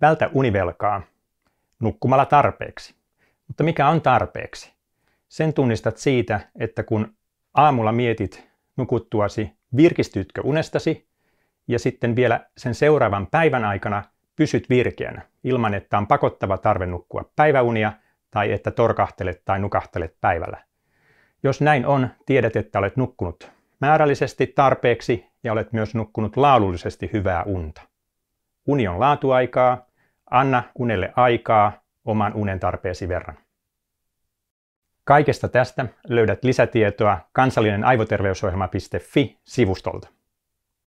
Vältä univelkaa nukkumalla tarpeeksi. Mutta mikä on tarpeeksi? Sen tunnistat siitä, että kun aamulla mietit nukuttuasi, virkistytkö unestasi, ja sitten vielä sen seuraavan päivän aikana pysyt virkeänä ilman, että on pakottava tarve nukkua päiväunia tai että torkahtelet tai nukahtelet päivällä. Jos näin on, tiedät, että olet nukkunut määrällisesti tarpeeksi ja olet myös nukkunut laadullisesti hyvää unta. Uni on laatuaikaa. Anna unelle aikaa oman unen tarpeesi verran. Kaikesta tästä löydät lisätietoa kansallinen aivoterveysohjelma.fi sivustolta.